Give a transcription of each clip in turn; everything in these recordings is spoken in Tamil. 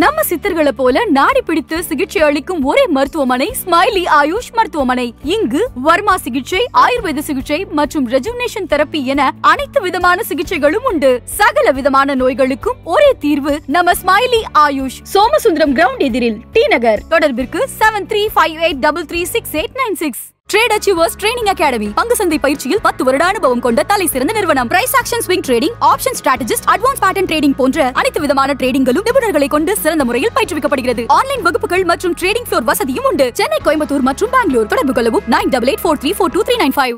நம்ம சித்தர்களை போல நாடி பிடித்து சிகிச்சை அளிக்கும் ஒரே மருத்துவமனை ஸ்மைலி ஆயுஷ் மருத்துவமனை இங்கு வர்மா சிகிச்சை ஆயுர்வேத சிகிச்சை மற்றும் ரெஜுனேஷன் தெரப்பி என அனைத்து விதமான சிகிச்சைகளும் உண்டு சகல விதமான நோய்களுக்கும் ஒரே தீர்வு நம்ம ஸ்மைலி ஆயுஷ் சோமசுந்தரம் கிரவுண்ட் எதிரில் டி நகர் தொடர்பிற்கு seven three five eight double three six eight nine six trade achievers training academy பங்கு சந்தை பயிற்சியில் பத்து வருட அனுபவம் கொண்ட தலை சிறந்த நிறுவனம் price action swing trading option strategist advance pattern trading போன்ற அனைத்து விதமான ட்ரேடிங்களும் நிபுணர்களை கொண்டு சிறந்த முறையில் பயிற்றுவிக்கப்படுகிறது ஆன்லைன் வகுப்புகள் மற்றும் ட்ரேடிங் ஃபுளோர் வசதியும் உண்டு சென்னை கோயம்புத்தூர் மற்றும் பெங்களூர் தொடர்பு கொள்ளவும் nine double eight four three four two three nine five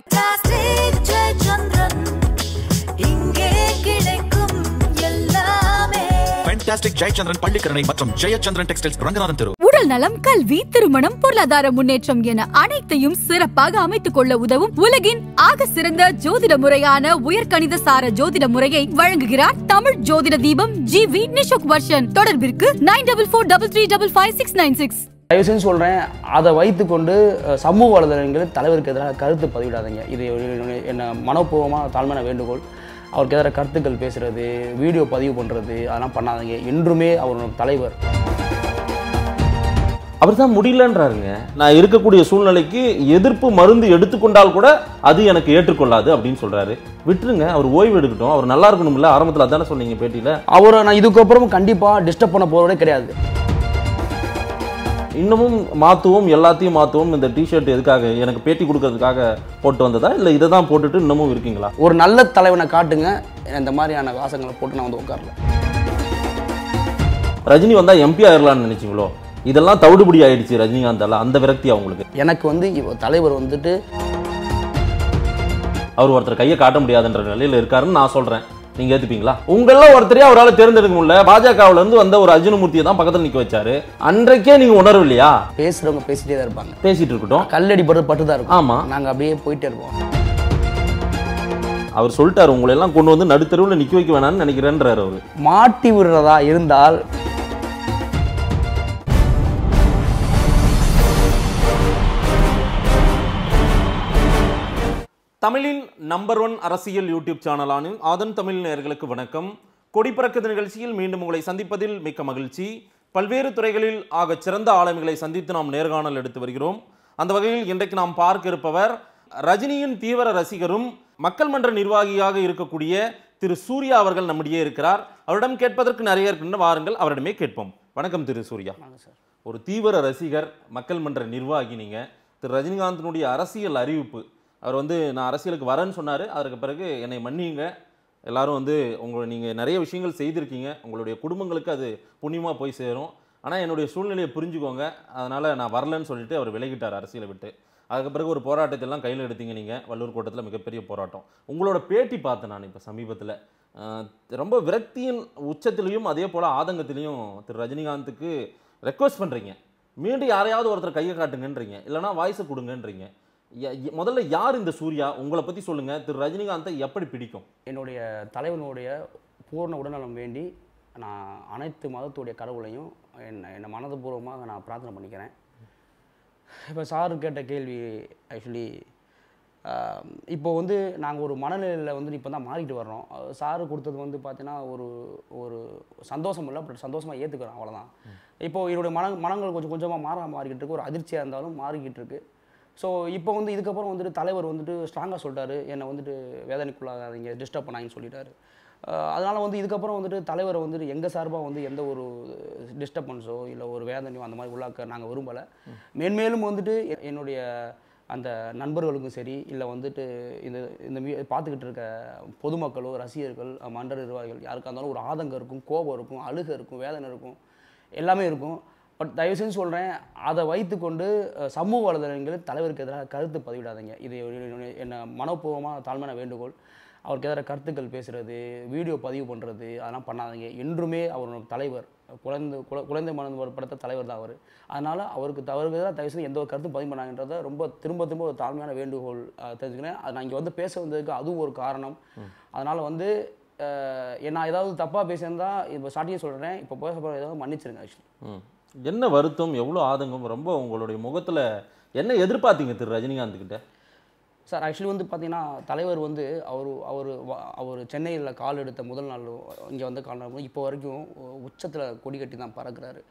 Jayachandran Pallikaranai மற்றும் ஜெயச்சந்திரன் டெக்ஸ்டைல்ஸ் ரங்கநாதன் தெரு உடல் நலம் கல்வி திருமணம் பொருளாதார முன்னேற்றம் என அனைத்தையும் சிறப்பாக அமைத்துக் கொள்ள உதவும் உலகின் ஆக சிறந்த ஜோதிட முறையான உயர்கணித சார ஜோதிட முறையை வழங்குகிறார் தமிழ் ஜோதிட தீபம் ஜி வி நிஷோக் வர்ஷன் தொடர்பிற்கு nine double four double three double five six nine six தயவு செஞ்சு சொல்கிறேன் அதை வைத்துக்கொண்டு சமூக வலைதளங்களில் தலைவருக்கு எதிராக கருத்து பதிவிடாதீங்க இது என்ன மனப்பூர்வமாக தாழ்மையான வேண்டுகோள் அவருக்கு எதிராக கருத்துக்கள் பேசுகிறது வீடியோ பதிவு பண்ணுறது அதெல்லாம் பண்ணாதீங்க என்றுமே அவர் தலைவர் அவர் தான் முடியலன்றாருங்க நான் இருக்கக்கூடிய சூழ்நிலைக்கு எதிர்ப்பு மருந்து எடுத்துக்கொண்டால் கூட அது எனக்கு ஏற்றுக்கொள்ளாது அப்படின்னு சொல்றாரு விட்டுருங்க அவர் ஓய்வு எடுக்கட்டும் அவர் நல்லா இல்லை ஆரம்பத்தில் அதானே சொன்னீங்க பேட்டியில் அவரை நான் இதுக்கப்புறம் கண்டிப்பாக டிஸ்டர்ப் பண்ண போகிறதே கிடையாது இன்னமும் மாற்றுவோம் எல்லாத்தையும் மாற்றுவோம் இந்த டிஷர்ட் எதுக்காக எனக்கு பேட்டி கொடுக்கறதுக்காக போட்டு வந்ததா இல்லை இதை தான் போட்டுட்டு இன்னமும் இருக்கீங்களா ஒரு நல்ல தலைவனை காட்டுங்க இந்த மாதிரியான வாசங்களை போட்டு நான் வந்து உட்காரல ரஜினி வந்தால் எம்பி ஆயிடலான்னு நினைச்சிங்களோ இதெல்லாம் தவிடுபடி ஆயிடுச்சு எல்லாம் அந்த விரக்தி அவங்களுக்கு எனக்கு வந்து தலைவர் வந்துட்டு அவர் ஒருத்தர் கையை காட்ட முடியாதுன்ற நிலையில் இருக்காருன்னு நான் சொல்கிறேன் நீங்க ஏத்துப்பீங்களா உங்களெல்லாம் ஒருத்தரே அவரால் தேர்ந்தெடுக்க முடியல இருந்து வந்த ஒரு அர்ஜுனமூர்த்தியை தான் பக்கத்தில் நிற்க வச்சாரு அன்றைக்கே நீங்க உணர்வு இல்லையா பேசுறவங்க பேசிட்டே தான் இருப்பாங்க பேசிட்டு இருக்கட்டும் கல்லடி படுறது பட்டு இருக்கும் ஆமா நாங்க அப்படியே போயிட்டே இருப்போம் அவர் சொல்லிட்டாரு உங்களை எல்லாம் கொண்டு வந்து நடுத்தருவில் நிக்க வைக்க வேணாம்னு நினைக்கிறேன்றார் அவர் மாட்டி விடுறதா இருந்தால் தமிழின் நம்பர் ஒன் அரசியல் யூடியூப் சேனலான ஆதன் தமிழ் நேர்களுக்கு வணக்கம் கொடிப்பறக்குது நிகழ்ச்சியில் மீண்டும் உங்களை சந்திப்பதில் மிக்க மகிழ்ச்சி பல்வேறு துறைகளில் ஆக சிறந்த ஆளுமைகளை சந்தித்து நாம் நேர்காணல் எடுத்து வருகிறோம் அந்த வகையில் இன்றைக்கு நாம் பார்க்க இருப்பவர் ரஜினியின் தீவிர ரசிகரும் மக்கள் மன்ற நிர்வாகியாக இருக்கக்கூடிய திரு சூர்யா அவர்கள் நம்முடைய இருக்கிறார் அவரிடம் கேட்பதற்கு நிறைய இருக்கின்ற வாருங்கள் அவரிடமே கேட்போம் வணக்கம் திரு சூர்யா ஒரு தீவிர ரசிகர் மக்கள் மன்ற நிர்வாகி நீங்கள் திரு ரஜினிகாந்தினுடைய அரசியல் அறிவிப்பு அவர் வந்து நான் அரசியலுக்கு வரேன்னு சொன்னார் அதற்கு பிறகு என்னை மன்னியுங்க எல்லோரும் வந்து உங்களை நீங்கள் நிறைய விஷயங்கள் செய்திருக்கீங்க உங்களுடைய குடும்பங்களுக்கு அது புண்ணியமாக போய் சேரும் ஆனால் என்னுடைய சூழ்நிலையை புரிஞ்சுக்கோங்க அதனால் நான் வரலன்னு சொல்லிட்டு அவர் விலகிட்டார் அரசியலை விட்டு அதுக்கு பிறகு ஒரு போராட்டத்தெல்லாம் கையில் எடுத்தீங்க நீங்கள் வள்ளூர் கோட்டத்தில் மிகப்பெரிய போராட்டம் உங்களோட பேட்டி பார்த்தேன் நான் இப்போ சமீபத்தில் ரொம்ப விரக்தியின் உச்சத்திலையும் அதே போல் ஆதங்கத்திலையும் திரு ரஜினிகாந்துக்கு ரெக்வஸ்ட் பண்ணுறீங்க மீண்டும் யாரையாவது ஒருத்தர் கையை காட்டுங்கன்றீங்க இல்லைனா வாய்ஸை கொடுங்கன்றீங்க முதல்ல யார் இந்த சூர்யா உங்களை பற்றி சொல்லுங்கள் திரு ரஜினிகாந்தை எப்படி பிடிக்கும் என்னுடைய தலைவனுடைய பூர்ண உடல்நலம் வேண்டி நான் அனைத்து மதத்துடைய கடவுளையும் என்ன என்னை மனதபூர்வமாக நான் பிரார்த்தனை பண்ணிக்கிறேன் இப்போ சார் கேட்ட கேள்வி ஆக்சுவலி இப்போ வந்து நாங்கள் ஒரு மனநிலையில் வந்து இப்போ தான் மாறிட்டு வர்றோம் சாரு கொடுத்தது வந்து பார்த்தீங்கன்னா ஒரு ஒரு சந்தோஷம் இல்லை பட் சந்தோஷமாக ஏற்றுக்கிறோம் அவ்வளோதான் இப்போது என்னுடைய மன மனங்கள் கொஞ்சம் கொஞ்சமாக மாற மாறிக்கிட்டு இருக்கு ஒரு அதிர்ச்சியாக இருந்தாலும் மாறிக்கிட்டு இருக்குது ஸோ இப்போ வந்து இதுக்கப்புறம் வந்துட்டு தலைவர் வந்துட்டு ஸ்ட்ராங்காக சொல்லிட்டாரு என்னை வந்துட்டு வேதனைக்குள்ளாதீங்க டிஸ்டர்ப் பண்ணாங்கன்னு சொல்லிட்டாரு அதனால் வந்து இதுக்கப்புறம் வந்துட்டு தலைவரை வந்துட்டு எங்கள் சார்பாக வந்து எந்த ஒரு டிஸ்டர்பன்ஸோ இல்லை ஒரு வேதனையோ அந்த மாதிரி உள்ளாக்க நாங்கள் விரும்பலை மேன்மேலும் வந்துட்டு என்னுடைய அந்த நண்பர்களுக்கும் சரி இல்லை வந்துட்டு இந்த இந்த மீ பார்த்துக்கிட்டு இருக்க பொதுமக்களோ ரசிகர்கள் மன்ற நிர்வாகிகள் யாருக்காக இருந்தாலும் ஒரு ஆதங்கம் இருக்கும் கோபம் இருக்கும் அழுகை இருக்கும் வேதனை இருக்கும் எல்லாமே இருக்கும் பட் தயவு செஞ்சு சொல்கிறேன் அதை வைத்துக்கொண்டு சமூக வலைதளங்களில் தலைவருக்கு எதிராக கருத்து பதிவிடாதீங்க இது என்ன மனப்பூர்வமாக தாழ்மையான வேண்டுகோள் அவருக்கு எதிராக கருத்துக்கள் பேசுகிறது வீடியோ பதிவு பண்ணுறது அதெல்லாம் பண்ணாதீங்க என்றுமே அவரோட தலைவர் குழந்தை குழந்தை மனது படுத்த தலைவர் தான் அவர் அதனால் அவருக்கு தவறு எதாவது தயவு செய்து எந்த ஒரு கருத்தும் பதிவு பண்ணாங்கன்றத ரொம்ப திரும்ப திரும்ப ஒரு தாழ்மையான வேண்டுகோள் தெரிஞ்சுக்கிறேன் அது நான் இங்கே வந்து பேச வந்ததுக்கு அதுவும் ஒரு காரணம் அதனால் வந்து நான் ஏதாவது தப்பாக பேசியிருந்தால் இப்போ ஸ்டார்டிங்கே சொல்கிறேன் இப்போ பேச ஏதாவது மன்னிச்சிருங்க ஆக்சுவலி என்ன வருத்தம் எவ்வளோ ஆதங்கம் ரொம்ப உங்களுடைய முகத்தில் என்ன எதிர்பார்த்தீங்க திரு ரஜினிகாந்த் கிட்ட சார் ஆக்சுவலி வந்து பார்த்தீங்கன்னா தலைவர் வந்து அவர் அவர் அவர் சென்னையில் கால் எடுத்த முதல் நாள் இங்கே வந்து கால் இப்போ வரைக்கும் உச்சத்தில் கொடி கட்டி தான் பறக்கிறாரு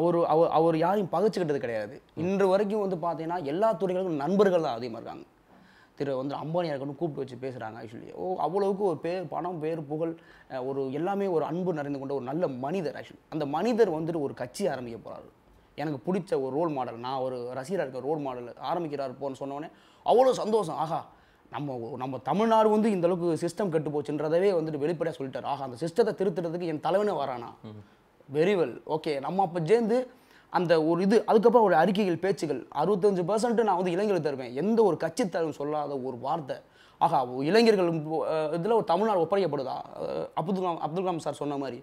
அவர் அவர் அவர் யாரையும் பகைச்சிக்கிட்டது கிடையாது இன்று வரைக்கும் வந்து பார்த்தீங்கன்னா எல்லா துறைகளுக்கும் நண்பர்கள் தான் அதிகமாக இருக்காங்க திரு வந்து அம்பானியாக இருக்கணும் கூப்பிட்டு வச்சு பேசுகிறாங்க ஆக்சுவலி ஓ அவ்வளவுக்கு ஒரு பேர் பணம் பேர் புகழ் ஒரு எல்லாமே ஒரு அன்பு நிறைந்து கொண்ட ஒரு நல்ல மனிதர் ஆக்சுவலி அந்த மனிதர் வந்துட்டு ஒரு கட்சி ஆரம்பிக்க போகிறாரு எனக்கு பிடிச்ச ஒரு ரோல் மாடல் நான் ஒரு ரசிகராக இருக்க ரோல் மாடல் ஆரம்பிக்கிறார் போன்னு சொன்னோடனே அவ்வளோ சந்தோஷம் ஆஹா நம்ம நம்ம தமிழ்நாடு வந்து இந்த அளவுக்கு சிஸ்டம் கெட்டு போச்சுன்றதவே வந்துட்டு வெளிப்படையாக சொல்லிட்டார் ஆகா அந்த சிஸ்டத்தை திருத்துறதுக்கு என் தலைவனே வரானா வெரி வெல் ஓகே நம்ம அப்போ சேர்ந்து அந்த ஒரு இது அதுக்கப்புறம் ஒரு அறிக்கைகள் பேச்சுகள் அறுபத்தஞ்சு பர்சன்ட் நான் வந்து இளைஞர்கள் தருவேன் எந்த ஒரு கட்சி தலைவன் சொல்லாத ஒரு வார்த்தை ஆகா இளைஞர்கள் இதில் ஒரு தமிழ்நாடு ஒப்படைக்கப்படுதா அப்துல் கலாம் அப்துல் கலாம் சார் சொன்ன மாதிரி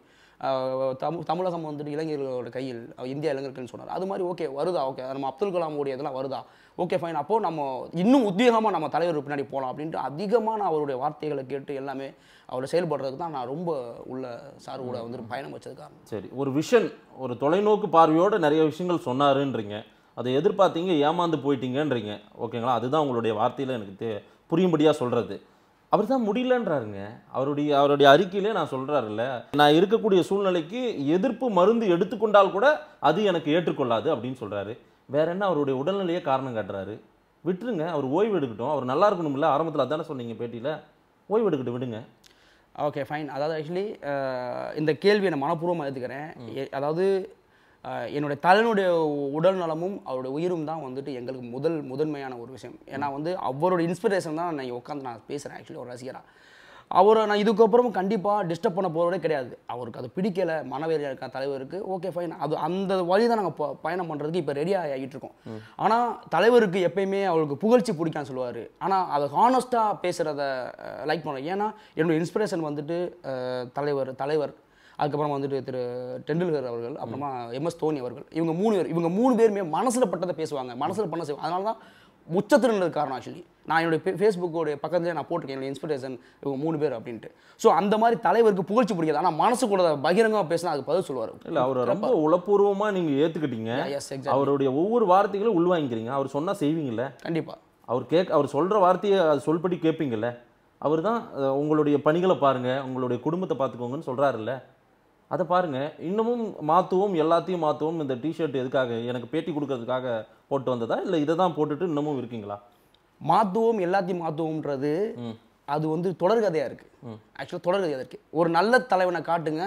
தமிழ் தமிழகம் வந்துட்டு இளைஞர்களோட கையில் இந்தியா இளைஞர்கள்னு சொன்னார் அது மாதிரி ஓகே வருதா ஓகே நம்ம அப்துல் கலாம் உடைய இதெல்லாம் வருதா ஓகே ஃபைன் அப்போது நம்ம இன்னும் உத்வேகமாக நம்ம தலைவர் பின்னாடி போகலாம் அப்படின்ட்டு அதிகமாக நான் அவருடைய வார்த்தைகளை கேட்டு எல்லாமே அவரை செயல்படுறதுக்கு தான் நான் ரொம்ப உள்ள சார் கூட வந்துட்டு பயணம் வச்சதுக்காக சரி ஒரு விஷன் ஒரு தொலைநோக்கு பார்வையோடு நிறைய விஷயங்கள் சொன்னாருன்றீங்க அதை எதிர்பார்த்தீங்க ஏமாந்து போயிட்டீங்கன்றீங்க ஓகேங்களா அதுதான் உங்களுடைய வார்த்தையில் எனக்கு புரியும்படியாக சொல்கிறது அவர் தான் முடியலன்றாருங்க அவருடைய அவருடைய அறிக்கையிலே நான் சொல்கிறாருல்ல நான் இருக்கக்கூடிய சூழ்நிலைக்கு எதிர்ப்பு மருந்து எடுத்துக்கொண்டால் கூட அது எனக்கு ஏற்றுக்கொள்ளாது அப்படின்னு சொல்கிறாரு வேற என்ன அவருடைய உடல்நிலையே காரணம் காட்டுறாரு விட்டுருங்க அவர் ஓய்வு எடுக்கட்டும் அவர் நல்லா இருக்கணும்ல ஆரம்பத்தில் அதானே சொன்னீங்க பேட்டியில் ஓய்வு எடுக்கட்டும் விடுங்க ஓகே ஃபைன் அதாவது ஆக்சுவலி இந்த கேள்வியை நான் மனப்பூர்வமாக எடுத்துக்கிறேன் அதாவது என்னுடைய தலனுடைய உடல் நலமும் அவருடைய உயிரும் தான் வந்துட்டு எங்களுக்கு முதல் முதன்மையான ஒரு விஷயம் ஏன்னா வந்து அவரோட இன்ஸ்பிரேஷன் தான் நான் உட்காந்து நான் பேசுகிறேன் ஆக்சுவலி ஒரு ரசிகராக அவரை நான் இதுக்கப்புறமும் கண்டிப்பாக டிஸ்டர்ப் பண்ண போகிறதே கிடையாது அவருக்கு அது பிடிக்கலை மனவேறியாக இருக்கான் தலைவருக்கு ஓகே ஃபைன் அது அந்த வழி தான் நாங்கள் பயணம் பண்ணுறதுக்கு இப்போ ரெடி ஆகிட்டு இருக்கோம் ஆனால் தலைவருக்கு எப்பயுமே அவருக்கு புகழ்ச்சி பிடிக்கான்னு சொல்லுவார் ஆனால் அதை ஹானஸ்ட்டாக பேசுகிறத லைக் பண்ணுவேன் ஏன்னா என்னுடைய இன்ஸ்பிரேஷன் வந்துட்டு தலைவர் தலைவர் அதுக்கப்புறம் வந்துட்டு திரு டெண்டுல்கர் அவர்கள் அப்புறமா எம்எஸ் தோனி அவர்கள் இவங்க மூணு பேர் இவங்க மூணு பேருமே மனசில் பட்டதை பேசுவாங்க மனசில் பண்ண செய்வாங்க அதனால தான் உச்சத்தில் காரணம் ஆக்சுவலி நான் என்னுடைய ஃபேஸ்புக்கோடைய பக்கத்தில் நான் போட்டிருக்கேன் என்னுடைய இன்ஸ்பிரேஷன் இவங்க மூணு பேர் அப்படின்ட்டு ஸோ அந்த மாதிரி தலைவருக்கு புகழ்ச்சி பிடிக்காது ஆனால் மனசுக்குள்ள பகிரங்கமாக பேசினா அதுக்கு பதில் சொல்லுவார் இல்லை அவர் ரொம்ப உளப்பூர்வமாக நீங்கள் ஏற்றுக்கிட்டீங்க எஸ் அவருடைய ஒவ்வொரு வார்த்தைகளும் உள்வாங்கிக்கிறீங்க அவர் சொன்னால் செய்வீங்கல்ல கண்டிப்பாக அவர் கேட்க அவர் சொல்கிற வார்த்தையை அது சொல்படி கேட்பீங்கல்ல அவர் தான் உங்களுடைய பணிகளை பாருங்கள் உங்களுடைய குடும்பத்தை பார்த்துக்கோங்கன்னு சொல்கிறாருல்ல அதை பாருங்கள் இன்னமும் மாற்றுவோம் எல்லாத்தையும் மாற்றுவோம் இந்த டிஷர்ட் எதுக்காக எனக்கு பேட்டி கொடுக்கறதுக்காக போட்டு வந்ததா இல்லை இதை தான் போட்டுட்டு இன்னமும் இருக்கீங்களா மாற்றுவோம் எல்லாத்தையும் மாற்றுவோம்ன்றது அது வந்து தொடர்கதையாக இருக்குது ஆக்சுவலாக தொடர்கதையாக இருக்குது ஒரு நல்ல தலைவனை காட்டுங்க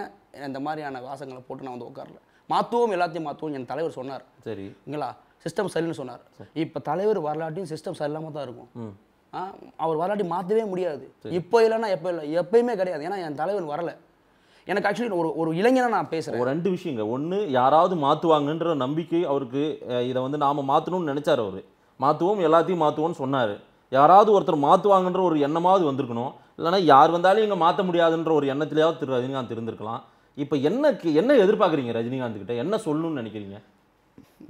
இந்த மாதிரியான வாசங்களை போட்டு நான் வந்து உட்காரல மாற்றுவோம் எல்லாத்தையும் மாற்றுவோம் என் தலைவர் சொன்னார் சரிங்களா சிஸ்டம் சரின்னு சொன்னார் இப்போ தலைவர் வரலாற்றையும் சிஸ்டம் சரியில்லாமல் தான் இருக்கும் அவர் வரலாற்றையும் மாற்றவே முடியாது இப்போ இல்லைன்னா எப்போ இல்லை எப்பயுமே கிடையாது ஏன்னா என் தலைவர் வரலை எனக்கு ஆக்சுவலி ஒரு ஒரு இளைஞனை நான் பேசுகிறேன் ஒரு ரெண்டு விஷயங்க ஒன்று யாராவது மாற்றுவாங்கன்ற நம்பிக்கை அவருக்கு இதை வந்து நாம் மாற்றணும்னு நினச்சார் அவர் மாற்றுவோம் எல்லாத்தையும் மாற்றுவோம்னு சொன்னார் யாராவது ஒருத்தர் மாற்றுவாங்கன்ற ஒரு எண்ணமாவது வந்திருக்கணும் இல்லைனா யார் வந்தாலும் இங்கே மாற்ற முடியாதுன்ற ஒரு எண்ணத்துலையாவது திரு ரஜினிகாந்த் இருந்திருக்கலாம் இப்போ என்ன என்ன எதிர்பார்க்குறீங்க ரஜினிகாந்த் கிட்ட என்ன சொல்லணும்னு நினைக்கிறீங்க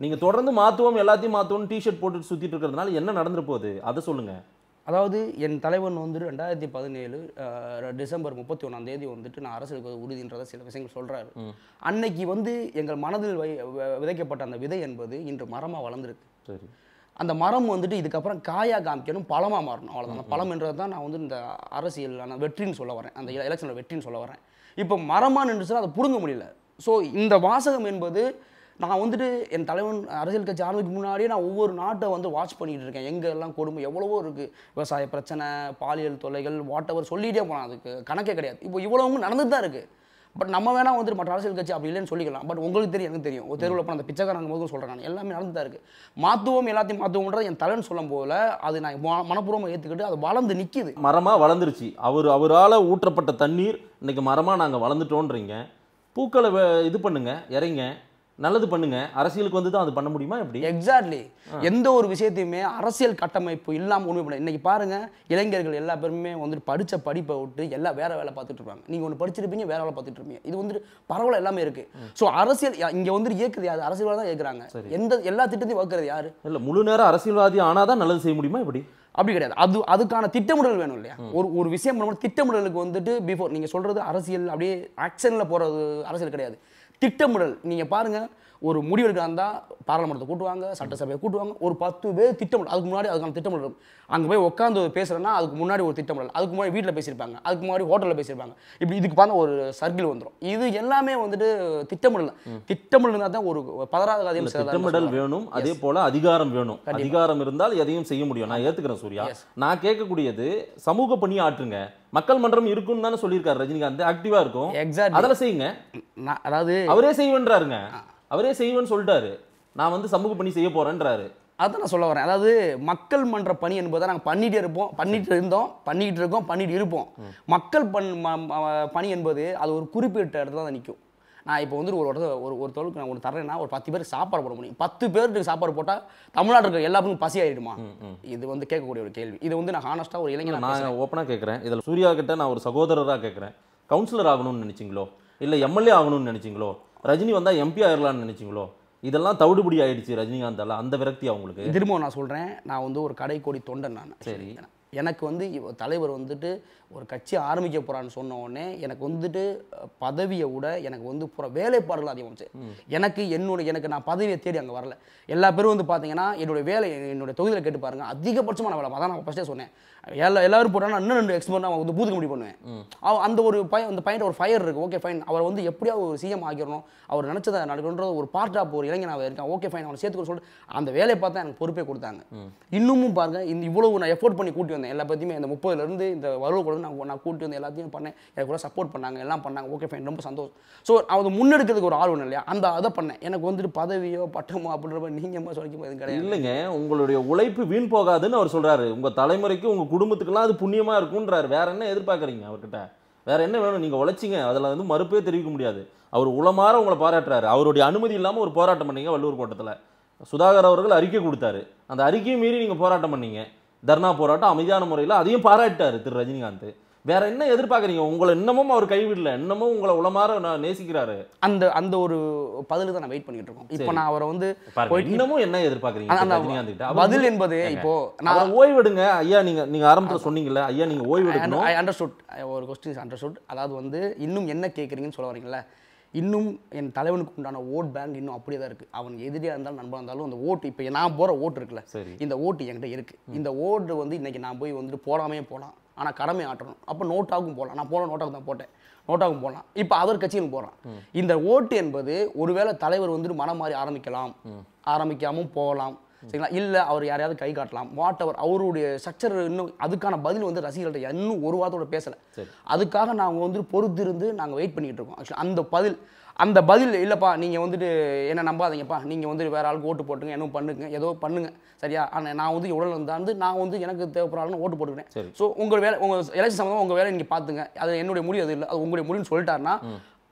நீங்கள் தொடர்ந்து மாற்றுவோம் எல்லாத்தையும் மாற்றுவோம்னு டிஷர்ட் போட்டுட்டு சுற்றிட்டு இருக்கிறதுனால என்ன நடந்துருப்போகுது போகுது அதை சொல்லுங்கள் அதாவது என் தலைவன் வந்து ரெண்டாயிரத்தி பதினேழு டிசம்பர் முப்பத்தி ஒன்றாம் தேதி வந்துட்டு நான் அரசுக்கு உறுதின்றத சில விஷயங்கள் சொல்கிறாரு அன்னைக்கு வந்து எங்கள் மனதில் வை விதைக்கப்பட்ட அந்த விதை என்பது இன்று மரமாக வளர்ந்துருக்கு சரி அந்த மரம் வந்துட்டு இதுக்கப்புறம் காயா காமிக்கணும் பழமாக மாறணும் அவ்வளோதான் பழம் என்றது தான் நான் வந்து இந்த அரசியலான வெற்றின்னு சொல்ல வரேன் அந்த எலெக்ஷனில் வெற்றின்னு சொல்ல வரேன் இப்போ மரமாக நின்றுச்சுன்னா அதை பிடுங்க முடியல ஸோ இந்த வாசகம் என்பது நான் வந்துட்டு என் தலைவன் அரசியல் கட்சி ஆரம்பிக்கு முன்னாடியே நான் ஒவ்வொரு நாட்டை வந்து வாட்ச் பண்ணிகிட்டு இருக்கேன் எங்கே எல்லாம் கொடுமை எவ்வளவோ இருக்குது விவசாய பிரச்சனை பாலியல் தொலைகள் வாட்டவர் சொல்லிட்டே சொல்லிகிட்டே அதுக்கு கணக்கே கிடையாது இப்போ இவ்வளவும் நடந்துட்டு தான் இருக்குது பட் நம்ம வேணால் வந்துட்டு மற்ற அரசியல் கட்சி அப்படி இல்லைன்னு சொல்லிக்கலாம் பட் உங்களுக்கு தெரியும் எனக்கு தெரியும் ஒரு தெருவில் போன அந்த பிச்சைக்காரன் போதும் சொல்கிறேன் நான் எல்லாமே நடந்து தான் இருக்குது மாற்றுவோம் எல்லாத்தையும் மாத்துவோம்ன்றது என் தலைன்னு சொல்லும் போல அது நான் மனப்பூர்வமாக ஏற்றுக்கிட்டு அது வளர்ந்து நிற்கிது மரமாக வளர்ந்துருச்சு அவர் அவரால் ஊற்றப்பட்ட தண்ணீர் இன்றைக்கி மரமாக நாங்கள் வளர்ந்துட்டோன்றீங்க பூக்களை இது பண்ணுங்கள் இறங்க நல்லது பண்ணுங்க அரசியலுக்கு வந்து தான் அது பண்ண முடியுமா எப்படி எக்ஸாக்ட்லி எந்த ஒரு விஷயத்தையுமே அரசியல் கட்டமைப்பு இல்லாமல் ஒன்று பண்ண இன்னைக்கு பாருங்க இளைஞர்கள் எல்லா பேருமே வந்துட்டு படித்த படிப்பை விட்டு எல்லாம் வேற வேலை பார்த்துட்டு இருப்பாங்க நீங்கள் ஒன்று படிச்சிருப்பீங்க வேற வேலை பார்த்துட்டு இருப்பீங்க இது வந்துட்டு பரவாயில்ல எல்லாமே இருக்கு ஸோ அரசியல் இங்கே வந்துட்டு இயக்குது யார் அரசியல்வாதி தான் இயக்குறாங்க எந்த எல்லா திட்டத்தையும் வகுக்கிறது யாரு இல்லை முழு நேரம் அரசியல்வாதி ஆனால் தான் நல்லது செய்ய முடியுமா இப்படி அப்படி கிடையாது அது அதுக்கான திட்டமிடல் வேணும் இல்லையா ஒரு ஒரு விஷயம் திட்டமிடலுக்கு வந்துட்டு பிஃபோர் நீங்கள் சொல்கிறது அரசியல் அப்படியே ஆக்ஷனில் போகிறது அரசியல் கிடையாது திட்டமிடல் நீங்கள் பாருங்கள் ஒரு முடிவு எடுக்கிறாந்தா பாராளுமன்றத்தை கூட்டுவாங்க சட்டசபையை கூட்டுவாங்க ஒரு பத்து பேர் திட்டமிடல் அதுக்கு முன்னாடி அதுக்கான திட்டமிடல் இருக்கும் அங்கே போய் உட்காந்து பேசுகிறேன்னா அதுக்கு முன்னாடி ஒரு திட்டமிடல் அதுக்கு முன்னாடி வீட்டில் பேசியிருப்பாங்க அதுக்கு முன்னாடி ஹோட்டலில் பேசியிருப்பாங்க இப்படி இதுக்கு பார்த்தா ஒரு சர்க்கிள் வந்துடும் இது எல்லாமே வந்துட்டு திட்டமிடல் திட்டமிடல் தான் ஒரு பதறாத கதையும் திட்டமிடல் வேணும் அதே போல் அதிகாரம் வேணும் அதிகாரம் இருந்தால் எதையும் செய்ய முடியும் நான் ஏற்றுக்கிறேன் சூர்யா நான் கேட்கக்கூடியது சமூக பணி ஆற்றுங்க மக்கள் மன்றம் இருக்கும் தானே சொல்லியிருக்காரு ரஜினிகாந்த் ஆக்டிவா இருக்கும் அதெல்லாம் செய்யுங்க அதாவது அவரே செய்வேன்றாருங்க அவரே செய்வேன்னு சொல்லிட்டாரு நான் வந்து சமூக பணி செய்ய போகிறேன்றாரு அதை நான் சொல்ல வரேன் அதாவது மக்கள் பண்ணுற பணி என்பதை நாங்கள் பண்ணிகிட்டே இருப்போம் பண்ணிட்டு இருந்தோம் பண்ணிக்கிட்டு இருக்கோம் பண்ணிட்டு இருப்போம் மக்கள் பண் பணி என்பது அது ஒரு குறிப்பிட்ட இடத்துல தான் நிற்கும் நான் இப்போ வந்து ஒரு இடத்துல ஒரு ஒரு தொழிலுக்கு நான் ஒன்று தரேன்னா ஒரு பத்து பேருக்கு சாப்பாடு போட முடியும் பத்து பேருக்கு சாப்பாடு போட்டால் தமிழ்நாட்டில் இருக்கிற எல்லாருக்கும் பசி ஆகிடுமா இது வந்து கேட்கக்கூடிய ஒரு கேள்வி இது வந்து நான் ஹானஸ்ட்டாக ஒரு இளைஞர் நான் ஓப்பனாக கேட்குறேன் இதில் சூர்யா கிட்ட நான் ஒரு சகோதரராக கேட்குறேன் கவுன்சிலர் ஆகணும்னு நினச்சிங்களோ இல்லை எம்எல்ஏ ஆகணும்னு நினச்சிங்களோ ரஜினி வந்தால் எம்பி ஆயிடலாம்னு நினச்சிங்களோ இதெல்லாம் தவிடுபடி ஆயிடுச்சு ரஜினிகாந்தால அந்த விரக்தி அவங்களுக்கு திரும்ப நான் சொல்கிறேன் நான் வந்து ஒரு கடை கோடி தொண்டன் நான் சரி எனக்கு வந்து தலைவர் வந்துட்டு ஒரு கட்சி ஆரம்பிக்க போகிறான்னு சொன்ன உடனே எனக்கு வந்துட்டு பதவியை விட எனக்கு வந்து புற வேலைப்பாடுகள் அதிகமாச்சு எனக்கு என்னோட எனக்கு நான் பதவியை தேடி அங்கே வரல எல்லா பேரும் வந்து பார்த்தீங்கன்னா என்னுடைய வேலை என்னுடைய தொகுதியில் கேட்டு பாருங்க அதிகபட்சமான வேலை அதான் நான் ஃபஸ்ட்டே சொன்னேன் எல்லா எல்லாரும் போட்டாங்கன்னா இன்னும் ரெண்டு எக்ஸ்பர்ட் நான் வந்து பூத்துக்கு முடிவு பண்ணுவேன் அந்த ஒரு பையன் அந்த பையன் ஒரு ஃபயர் இருக்குது ஓகே ஃபைன் அவர் வந்து எப்படியாவது ஒரு சிஎம் ஆகிடணும் அவர் நினச்சதை நடக்கணுன்ற ஒரு பார்ட் ஆஃப் ஒரு இளைஞன் அவன் இருக்கான் ஓகே ஃபைன் அவனை சேர்த்துக்க சொல்லிட்டு அந்த வேலையை பார்த்தா எனக்கு பொறுப்பே கொடுத்தாங்க இன்னமும் பாருங்க இந்த இவ்வளவு நான் எஃபோர்ட் பண்ணி கூட்டி வந்தேன் இருந்தேன் எல்லா பற்றியுமே இந்த முப்பதுலேருந்து இந்த வரவு கூட நான் நான் கூட்டு வந்து எல்லாத்தையும் பண்ணேன் எனக்கு கூட சப்போர்ட் பண்ணாங்க எல்லாம் பண்ணாங்க ஓகே ஃபைன் ரொம்ப சந்தோஷம் ஸோ அதை முன்னெடுக்கிறதுக்கு ஒரு ஆர்வம் இல்லையா அந்த அதை பண்ணேன் எனக்கு வந்துட்டு பதவியோ பட்டமோ மாதிரி நீங்கள் என்ன சொல்லிக்க எதுவும் கிடையாது இல்லைங்க உங்களுடைய உழைப்பு வீண் போகாதுன்னு அவர் சொல்கிறாரு உங்கள் தலைமுறைக்கு உங்கள் குடும்பத்துக்கெல்லாம் அது புண்ணியமாக இருக்குன்றாரு வேற என்ன எதிர்பார்க்குறீங்க அவர்கிட்ட வேற என்ன வேணும் நீங்கள் உழைச்சிங்க அதில் வந்து மறுப்பே தெரிவிக்க முடியாது அவர் உளமாற உங்களை பாராட்டுறாரு அவருடைய அனுமதி இல்லாமல் ஒரு போராட்டம் பண்ணீங்க வள்ளூர் கோட்டத்தில் சுதாகர் அவர்கள் அறிக்கை கொடுத்தாரு அந்த அறிக்கையை மீறி நீங்கள் போராட்டம் பண்ணீங்க தர்ணா போராட்டம் அமைதியான முறையில் அதையும் பாராட்டார் திரு ரஜினிகாந்த் வேற என்ன எதிர்பார்க்குறீங்க உங்களை இன்னமும் அவர் கைவிடல இன்னமும் உங்களை உளமாற நேசிக்கிறாரு அந்த அந்த ஒரு பதில் தான் நான் வெயிட் பண்ணிட்டு இருக்கோம் இப்போ நான் அவரை வந்து இன்னமும் என்ன எதிர்பார்க்குறீங்க பதில் என்பது இப்போ நான் ஓய்வெடுங்க ஐயா நீங்க நீங்க ஆரம்பத்தில் சொன்னீங்கல்ல ஐயா நீங்க ஓய்வெடுக்கணும் அண்டர்ஸ்டுட் ஒரு கொஸ்டின் அண்டர்ஸ்டுட் அதாவது வந்து இன்னும் என்ன கேட்குறீங்கன்னு சொல்ல வரீங்களா இன்னும் என் தலைவனுக்கு உண்டான ஓட் பேங்க் இன்னும் அப்படியே தான் இருக்குது அவன் எதிரியாக இருந்தாலும் நண்பாக இருந்தாலும் அந்த ஓட்டு இப்போ நான் போகிற ஓட்டு இருக்குல்ல இந்த ஓட்டு என்கிட்ட இருக்குது இந்த ஓட்டு வந்து இன்றைக்கி நான் போய் வந்துட்டு போகலாமே போகலாம் ஆனால் கடமை ஆட்டணும் அப்போ நோட்டாகவும் போகலாம் நான் போன நோட்டாக தான் போட்டேன் நோட்டாகும் போகலாம் இப்போ அவர் கட்சியும் போகிறான் இந்த ஓட்டு என்பது ஒருவேளை தலைவர் வந்துட்டு மனம் மாறி ஆரம்பிக்கலாம் ஆரம்பிக்காமல் போகலாம் சரிங்களா இல்லை அவர் யாரையாவது கை காட்டலாம் வாட் அவர் அவருடைய ஸ்ட்ரக்சர் இன்னும் அதுக்கான பதில் வந்து ரசிகர்கள்ட்ட இன்னும் ஒரு வாரத்தோட பேசல அதுக்காக நாங்கள் வந்து பொறுத்திருந்து நாங்கள் வெயிட் பண்ணிட்டு இருக்கோம் அந்த பதில் அந்த பதில் இல்லைப்பா நீங்கள் வந்துட்டு என்ன நம்பாதீங்கப்பா நீங்கள் வந்து வேற ஆளுக்கு ஓட்டு போட்டுங்க என்ன பண்ணுங்க ஏதோ பண்ணுங்க சரியா ஆனால் நான் வந்து எவ்வளோ இருந்தாந்து நான் வந்து எனக்கு தேவைப்படுறாலும் ஓட்டு போட்டுக்கிறேன் ஸோ உங்கள் வேலை உங்கள் எலெக்ஷன் சம்மந்தம் உங்கள் வேலை நீங்கள் பார்த்துங்க அது என்னுடைய முடிவு அது இல்லை அது உங்களுடைய முடிவுன்னு சொல்லிட்டாருன்னா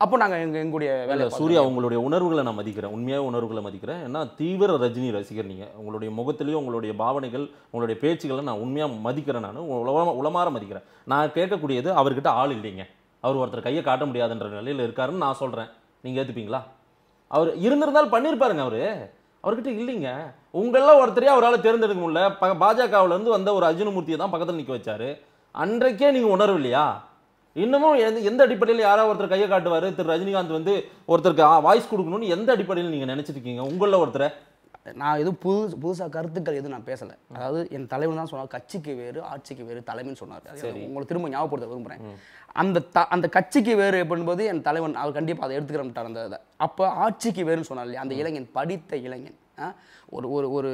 அப்போ நாங்கள் எங்கள் எங்களுடைய வேலை சூர்யா உங்களுடைய உணர்வுகளை நான் மதிக்கிறேன் உண்மையாக உணர்வுகளை மதிக்கிறேன் ஏன்னா தீவிர ரஜினி ரசிகர் நீங்கள் உங்களுடைய முகத்திலையும் உங்களுடைய பாவனைகள் உங்களுடைய பேச்சுகளை நான் உண்மையாக மதிக்கிறேன் நான் உளமா உளமாற மதிக்கிறேன் நான் கேட்கக்கூடியது அவர்கிட்ட ஆள் இல்லைங்க அவர் ஒருத்தர் கையை காட்ட முடியாதுன்ற நிலையில் இருக்காருன்னு நான் சொல்கிறேன் நீங்கள் ஏற்றுப்பீங்களா அவர் இருந்திருந்தால் பண்ணியிருப்பாருங்க அவர் அவர்கிட்ட இல்லைங்க உங்களெல்லாம் ஒருத்தரையே அவரால் தேர்ந்தெடுக்க முடியல ப பாஜகவிலேருந்து வந்த ஒரு மூர்த்தியை தான் பக்கத்தில் நிற்க வச்சார் அன்றைக்கே நீங்கள் உணர்வு இல்லையா இன்னமும் எந்த எந்த அடிப்படையில் யாராவது ஒருத்தர் கையை காட்டுவார் திரு ரஜினிகாந்த் வந்து ஒருத்தருக்கு வாய்ஸ் கொடுக்கணும்னு எந்த அடிப்படையில் நீங்கள் நினச்சிருக்கீங்க உங்களில் ஒருத்தரை நான் எதுவும் புதுசு புதுசாக கருத்துக்கள் எதுவும் நான் பேசலை அதாவது என் தலைவர் தான் சொன்னார் கட்சிக்கு வேறு ஆட்சிக்கு வேறு தலைமைன்னு சொன்னார் சரி உங்களை திரும்ப ஞாபகப்படுத்த விரும்புகிறேன் அந்த த அந்த கட்சிக்கு வேறு எப்படின்போது என் தலைவன் அவர் கண்டிப்பாக அதை மாட்டார் அந்த இதை அப்போ ஆட்சிக்கு வேறுன்னு சொன்னார் இல்லையா அந்த இளைஞன் படித்த இளைஞன் ஒரு ஒரு ஒரு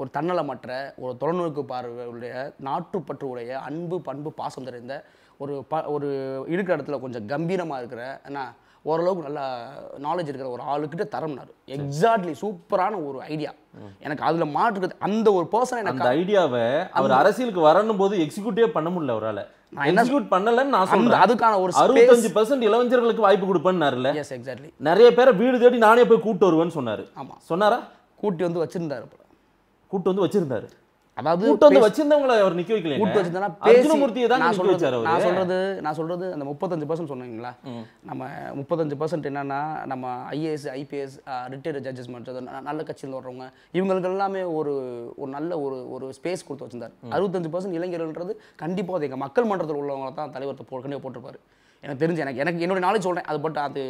ஒரு தன்னலமற்ற ஒரு தொலைநோக்கு பார்வையுடைய நாட்டுப்பற்று உடைய அன்பு பண்பு பாசம் தெரிந்த ஒரு ப ஒரு இருக்கிற இடத்துல கொஞ்சம் கம்பீரமாக இருக்கிற என்ன ஓரளவுக்கு நல்லா நாலேஜ் இருக்கிற ஒரு ஆளுக்கிட்ட தரம்னாரு எக்ஸாக்ட்லி சூப்பரான ஒரு ஐடியா எனக்கு அதுல மாற்றுறது அந்த ஒரு பர்சன் எனக்கு அந்த ஐடியாவை அவர் அரசியலுக்கு வரணும் போது எக்ஸிக்யூட்டிவ் பண்ண முடியல அவரால் எக்ஸிக்யூட் நான் அதுக்கான ஒரு பர்சன்ட் இளைஞர்களுக்கு வாய்ப்பு எஸ் எக்ஸாக்ட்லி நிறைய வீடு தேடி நானே போய் சொன்னாரா கூட்டி வந்து வந்து வச்சிருந்தாரு அதாவது கூட்டு வந்து வச்சிருந்தவங்கள அவர் நிக்க வைக்கல கூட்டு வச்சிருந்தா அர்ஜுனமூர்த்தியை தான் நான் சொல்றது நான் சொல்றது நான் சொல்றது அந்த முப்பத்தஞ்சு பர்சன்ட் சொன்னீங்களா நம்ம முப்பத்தஞ்சு பர்சன்ட் என்னன்னா நம்ம ஐஏஎஸ் ஐபிஎஸ் ரிட்டையர்டு ஜட்ஜஸ் மட்டும் நல்ல கட்சியில் வர்றவங்க இவங்களுக்கு எல்லாமே ஒரு ஒரு நல்ல ஒரு ஒரு ஸ்பேஸ் கொடுத்து வச்சிருந்தார் அறுபத்தஞ்சு பர்சன்ட் இளைஞர்கள்ன்றது கண்டிப்பாக அது எங்கள் மக்கள் மன்றத்தில் உள்ளவங்க தான் தலைவர் போட்டு கண்டிப்பாக போட்டிருப்பாரு எனக்கு தெரிஞ்சு எனக்கு எனக்கு என்னுடைய நாலேஜ் சொல்கிறேன் அது பட் அது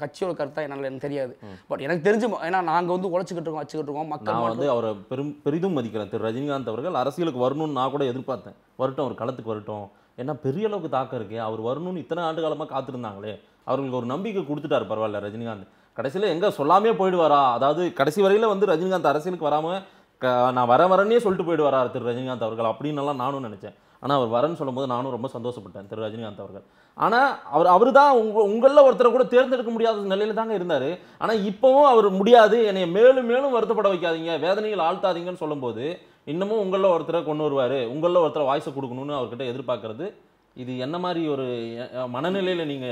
கட்சியோட கருத்தாக என்னால் எனக்கு தெரியாது பட் எனக்கு தெரிஞ்சு ஏன்னா நாங்கள் வந்து உழைச்சிக்கிட்டு இருக்கோம் வச்சுக்கிட்டு இருக்கோம் மக்கள் வந்து அவரை பெரும் பெரிதும் மதிக்கிறேன் திரு ரஜினிகாந்த் அவர்கள் அரசியலுக்கு வரணும்னு நான் கூட எதிர்பார்த்தேன் வரட்டும் அவர் களத்துக்கு வரட்டும் ஏன்னா பெரிய அளவுக்கு தாக்கம் இருக்கு அவர் வரணும்னு இத்தனை ஆண்டு காலமாக காத்திருந்தாங்களே அவர்களுக்கு ஒரு நம்பிக்கை கொடுத்துட்டார் பரவாயில்ல ரஜினிகாந்த் கடைசியில் எங்கே சொல்லாமே போயிடுவாரா அதாவது கடைசி வரையில் வந்து ரஜினிகாந்த் அரசியலுக்கு வராமல் க நான் வர வரன்னே சொல்லிட்டு போயிடுவாரா திரு ரஜினிகாந்த் அவர்கள் அப்படின்னு எல்லாம் நானும் நினச்சேன் ஆனால் அவர் வரேன்னு சொல்லும்போது நானும் ரொம்ப சந்தோஷப்பட்டேன் திரு ரஜினிகாந்த் அவர்கள் ஆனால் அவர் அவர் தான் உங்க உங்களில் ஒருத்தரை கூட தேர்ந்தெடுக்க முடியாத நிலையில தாங்க இருந்தார் ஆனால் இப்போவும் அவர் முடியாது என்னை மேலும் மேலும் வருத்தப்பட வைக்காதீங்க வேதனைகள் ஆழ்த்தாதீங்கன்னு சொல்லும்போது இன்னமும் உங்களில் ஒருத்தரை கொண்டு வருவார் உங்களில் ஒருத்தரை வாய்ஸை கொடுக்கணும்னு அவர்கிட்ட எதிர்பார்க்கறது இது என்ன மாதிரி ஒரு மனநிலையில நீங்க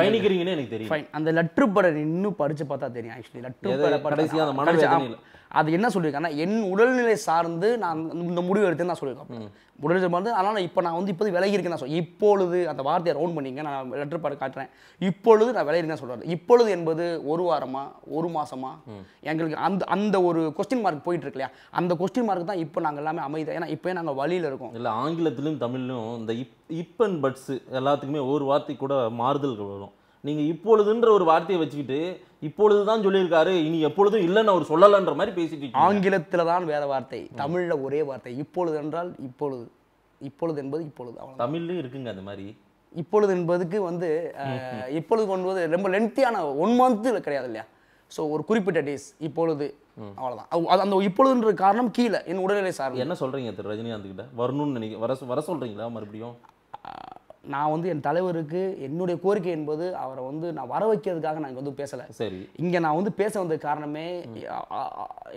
பயணிக்கிறீங்கன்னு எனக்கு தெரியும் அந்த லெட்ரு படம் இன்னும் படிச்சு பார்த்தா தெரியும் ஆக்சுவலி லெட்ரு கடைசியாக அந்த மனநிலை அது என்ன சொல்லியிருக்காங்கன்னா என் உடல்நிலை சார்ந்து நான் இந்த முடிவு எடுத்தேன்னு நான் சொல்லியிருக்கேன் உடல்நிலை சார்ந்து அதனால் இப்போ நான் வந்து இப்போது விலகி இருக்கேன் நான் இப்பொழுது அந்த வார்த்தையை ரவுண்ட் பண்ணிங்க நான் லெட்டர் பாடு காட்டுறேன் இப்பொழுது நான் விலகி இருக்கேன் சொல்கிறாரு இப்பொழுது என்பது ஒரு வாரமா ஒரு மாசமா எங்களுக்கு அந்த அந்த ஒரு கொஸ்டின் மார்க் போயிட்டு இருக்கு இல்லையா அந்த கொஸ்டின் மார்க் தான் இப்போ நாங்கள் எல்லாமே அமைதி ஏன்னா இப்போ நாங்கள் வழியில் இருக்கோம் இல்லை ஆங்கிலத்திலும் தமிழ்லையும் இந்த இப் இப் அண்ட் பட்ஸு எல்லாத்துக்குமே ஒரு வார்த்தை கூட மாறுதல்கள் வரும் நீங்கள் இப்பொழுதுன்ற ஒரு வார்த்தையை வச்சுக்கிட்டு இப்பொழுதுதான் சொல்லியிருக்காரு இனி எப்பொழுதும் இல்லைன்னு அவர் சொல்லலைன்ற மாதிரி பேசிட்டு ஆங்கிலத்தில் தான் வேற வார்த்தை தமிழில் ஒரே வார்த்தை இப்பொழுது என்றால் இப்பொழுது இப்பொழுது என்பது இப்பொழுது அவங்க தமிழ்லேயும் இருக்குங்க அந்த மாதிரி இப்பொழுது என்பதுக்கு வந்து இப்பொழுது கொண்டு ரொம்ப லென்த்தியான ஒன் மந்த்து கிடையாது இல்லையா ஸோ ஒரு குறிப்பிட்ட டேஸ் இப்பொழுது அவ்வளோதான் அது அந்த இப்பொழுதுன்ற காரணம் கீழே என் உடல்நிலை சார் என்ன சொல்கிறீங்க திரு ரஜினிகாந்த் கிட்ட வரணும்னு நினைக்க வர வர சொல்கிறீங்களா மறுபடியும் நான் வந்து என் தலைவருக்கு என்னுடைய கோரிக்கை என்பது அவரை வந்து நான் வர வைக்கிறதுக்காக நான் இங்கே வந்து பேசலை சரி இங்கே நான் வந்து பேச வந்த காரணமே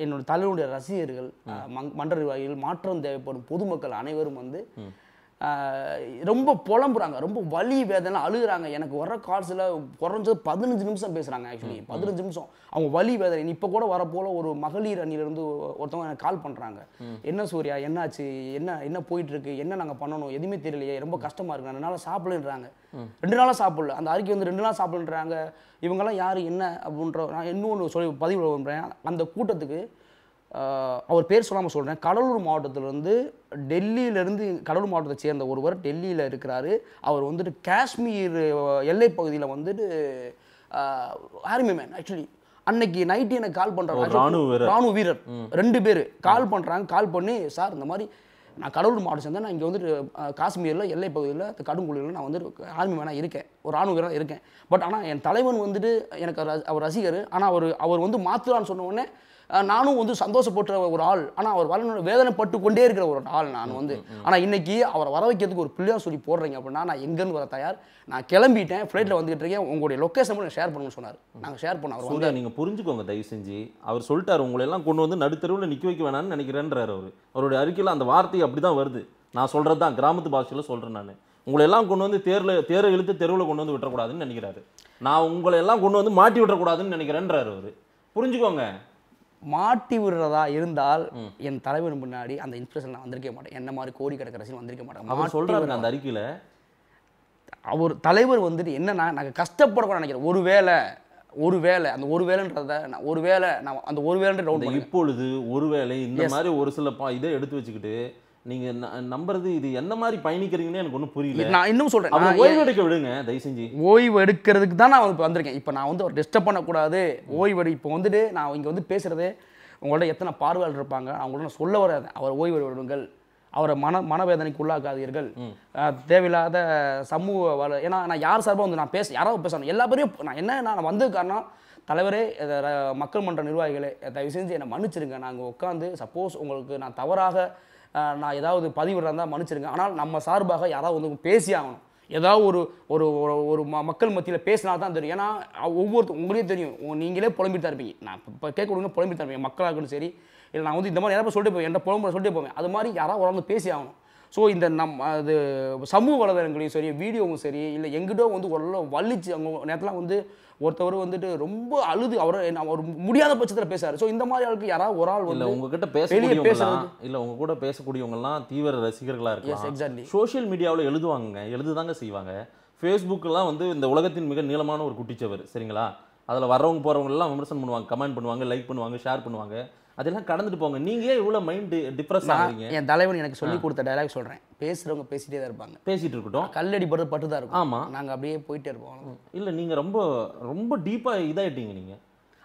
என்னோட தலைவருடைய ரசிகர்கள் மன்ற நிர்வாகிகள் மாற்றம் தேவைப்படும் பொதுமக்கள் அனைவரும் வந்து ரொம்ப புலம்புறாங்க ரொம்ப வலி வேதனை அழுகுறாங்க எனக்கு வர கால்ஸில் குறைஞ்சது பதினஞ்சு நிமிஷம் பேசுகிறாங்க ஆக்சுவலி பதினஞ்சு நிமிஷம் அவங்க வலி வேதனை இப்போ கூட வரப்போல ஒரு மகளிர் அணியிலேருந்து ஒருத்தவங்க எனக்கு கால் பண்ணுறாங்க என்ன சூர்யா என்னாச்சு என்ன என்ன போயிட்டுருக்கு என்ன நாங்கள் பண்ணணும் எதுவுமே தெரியலையே ரொம்ப கஷ்டமாக இருக்கு ரெண்டு நாளாக சாப்பிடுன்றாங்க ரெண்டு நாளாக சாப்பிடல அந்த அறிக்கை வந்து ரெண்டு நாள் சாப்பிடுன்றாங்க இவங்கெல்லாம் யார் என்ன அப்படின்ற நான் இன்னொன்று சொல்லி பதிவு பண்ணுறேன் அந்த கூட்டத்துக்கு அவர் பேர் சொல்லாமல் சொல்கிறேன் கடலூர் மாவட்டத்திலேருந்து டெல்லியிலேருந்து கடலூர் மாவட்டத்தை சேர்ந்த ஒருவர் டெல்லியில் இருக்கிறாரு அவர் வந்துட்டு காஷ்மீர் எல்லை பகுதியில் வந்துட்டு ஆர்மி மேன் ஆக்சுவலி அன்னைக்கு நைட்டு எனக்கு கால் பண்ணுறாங்க ராணுவ வீரர் ரெண்டு பேர் கால் பண்ணுறாங்க கால் பண்ணி சார் இந்த மாதிரி நான் கடலூர் மாவட்டம் சேர்ந்தேன் நான் இங்கே வந்துட்டு காஷ்மீரில் எல்லை பகுதியில் கடுங்குழியில் நான் வந்துட்டு ஆர்மி மேனாக இருக்கேன் ஒரு ராணுவ வீரராக இருக்கேன் பட் ஆனால் என் தலைவன் வந்துட்டு எனக்கு அவர் ரசிகர் ஆனால் அவர் அவர் வந்து மாத்துறான்னு சொன்ன நானும் வந்து சந்தோஷப்பட்டு ஒரு ஆள் ஆனால் அவர் வர வேதனைப்பட்டு கொண்டே இருக்கிற ஒரு ஆள் நான் வந்து ஆனால் இன்னைக்கு அவரை வர வைக்கிறதுக்கு ஒரு பிள்ளையார் சொல்லி போடுறீங்க அப்படின்னா நான் எங்கேருந்து வர தயார் நான் கிளம்பிட்டேன் ஃப்ளைட்டில் வந்துகிட்டு இருக்கேன் உங்களுடைய லொக்கேஷன் கூட ஷேர் பண்ணணும்னு சொன்னார் நாங்கள் ஷேர் பண்ண அவர் வந்து நீங்கள் புரிஞ்சுக்கோங்க தயவு செஞ்சு அவர் சொல்லிட்டார் உங்களை எல்லாம் கொண்டு வந்து நடுத்தருவில் நிற்க வைக்க வேணாம்னு நினைக்கிறேன்றார் அவர் அவருடைய அறிக்கையில் அந்த வார்த்தை அப்படி தான் வருது நான் சொல்கிறது தான் கிராமத்து பாஷையில் சொல்கிறேன் நான் உங்களை எல்லாம் கொண்டு வந்து தேரில் தேரை இழுத்து தெருவில் கொண்டு வந்து விட்டுறக்கூடாதுன்னு நினைக்கிறாரு நான் உங்களை எல்லாம் கொண்டு வந்து மாட்டி விடக்கூடாதுன்னு நினைக்கிறேன்றார் அவர் புரிஞ்சுக்கோங்க மாட்டி விடுறதா இருந்தால் என் தலைவர் முன்னாடி அந்த இன்ஸ்பிரேஷன் நான் வந்திருக்க மாட்டேன் என்ன மாதிரி கோடி கிடக்கிற ரசிகன் வந்திருக்க மாட்டேன் சொல்றாரு அந்த அறிக்கையில அவர் தலைவர் வந்துட்டு என்னன்னா நாங்கள் கஷ்டப்படக்கூட நினைக்கிறேன் ஒரு வேலை ஒரு அந்த ஒரு வேலைன்றத நான் ஒரு நான் அந்த ஒரு வேலைன்ற இப்பொழுது ஒரு வேலை இந்த மாதிரி ஒரு சில இதை எடுத்து வச்சுக்கிட்டு நீங்க நம்புறது இது எந்த மாதிரி பயணிக்கிறீங்கன்னு எனக்கு ஒன்றும் புரியல நான் இன்னும் சொல்றேன் ஓய்வு எடுக்க விடுங்க தயவு செஞ்சு ஓய்வு எடுக்கிறதுக்கு தான் நான் இப்போ வந்திருக்கேன் இப்போ நான் வந்து ஒரு டிஸ்டர்ப் பண்ணக்கூடாது ஓய்வு எடு இப்போ வந்துட்டு நான் இங்கே வந்து பேசுறது உங்கள்ட்ட எத்தனை பார்வையாளர் இருப்பாங்க அவங்கள்ட்ட நான் சொல்ல வராது அவர் ஓய்வு விடுங்கள் அவரை மன மனவேதனைக்கு உள்ளாக்காதீர்கள் தேவையில்லாத சமூக வள ஏன்னா நான் யார் சார்பாக வந்து நான் பேச யாராவது பேசணும் எல்லா பேரையும் நான் என்ன நான் வந்தது காரணம் தலைவரே மக்கள் மன்ற நிர்வாகிகளே தயவு செஞ்சு என்னை மன்னிச்சிருங்க நாங்கள் உட்காந்து சப்போஸ் உங்களுக்கு நான் தவறாக நான் ஏதாவது பதிவிடுறா இருந்தால் மன்னிச்சிருங்க ஆனால் நம்ம சார்பாக யாராவது வந்து பேசி ஆகணும் ஏதாவது ஒரு ஒரு ஒரு மக்கள் மத்தியில் பேசினா தான் தெரியும் ஏன்னா ஒவ்வொருத்த உங்களே தெரியும் நீங்களே புலம்பிட்டு தான் இருப்பீங்க நான் இப்போ கேட்க கொடுங்க புலம்பிட்டு தான் இருப்பீங்க மக்களாக இருக்கணும் சரி இல்லை நான் வந்து இந்த மாதிரி யாராவது சொல்லிட்டு போவேன் என்ற புலம்புற சொல்லிட்டு போவேன் அது மாதிரி யாராவது வந்து பேசி ஆகணும் ஸோ இந்த நம் அது சமூக வலைதளங்களையும் சரி வீடியோவும் சரி இல்லை எங்கிட்ட வந்து உடல வலிச்சு அவங்க நேரத்தில் வந்து ஒருத்தவர் வந்துட்டு ரொம்ப அழுது அவர் அவர் முடியாத பட்சத்தில் பேசுறாரு ஸோ இந்த மாதிரி ஆளுக்கு யாராவது ஒரு ஆள் இல்லை உங்ககிட்ட பேச இல்லை உங்க கூட பேசக்கூடியவங்கலாம் தீவிர ரசிகர்களாக இருக்கு எக்ஸாக்ட்லி சோஷியல் மீடியாவில் எழுதுவாங்க எழுதுதாங்க செய்வாங்க ஃபேஸ்புக்கெலாம் வந்து இந்த உலகத்தின் மிக நீளமான ஒரு குட்டிச்சவர் சரிங்களா அதில் வரவங்க போகிறவங்கலாம் விமர்சனம் பண்ணுவாங்க கமெண்ட் பண்ணுவாங்க லைக் பண்ணுவாங்க ஷேர் பண்ணுவாங்க அதெல்லாம் கடந்துட்டு போங்க நீங்கள் இவ்வளோ மைண்டு டிப்ரெஸ் ஆகுறீங்க என் தலைவன் எனக்கு சொல்லி கொடுத்த டைலாக் சொல்கிறேன் பேசுகிறவங்க பேசிகிட்டே தான் இருப்பாங்க பேசிகிட்டு இருக்கட்டும் கல்லடி படுறது பட்டு தான் இருக்கும் ஆமாம் நாங்கள் அப்படியே போயிட்டே இருப்போம் இல்லை நீங்கள் ரொம்ப ரொம்ப டீப்பாக இதாகிட்டீங்க நீங்கள்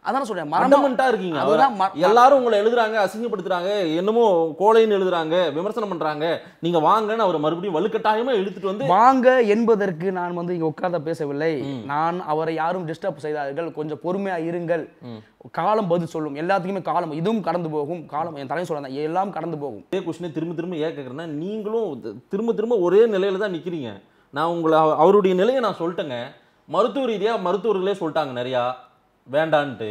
அதான் சொல்றேன் மரணமெண்டா இருக்கீங்க எல்லாரும் உங்களை எழுதுறாங்க அசிங்கப்படுத்துறாங்க என்னமோ கோலைன்னு எழுதுறாங்க விமர்சனம் பண்றாங்க நீங்க வாங்கன்னு அவர் மறுபடியும் வலுக்கட்டாயமா எழுத்துட்டு வந்து வாங்க என்பதற்கு நான் வந்து இங்க உட்கார்ந்த பேசவில்லை நான் அவரை யாரும் டிஸ்டர்ப் செய்தார்கள் கொஞ்சம் பொறுமையா இருங்கள் காலம் பதில் சொல்லும் எல்லாத்துக்குமே காலம் இதுவும் கடந்து போகும் காலம் என் தலைமை சொல்லாத எல்லாம் கடந்து போகும் இதே கொஸ்டினை திரும்ப திரும்ப ஏன் கேட்கறேன்னா நீங்களும் திரும்ப திரும்ப ஒரே நிலையில தான் நிக்கிறீங்க நான் உங்களை அவருடைய நிலையை நான் சொல்லிட்டேங்க மருத்துவ ரீதியாக மருத்துவர்களே சொல்லிட்டாங்க நிறையா வேண்டான்ட்டு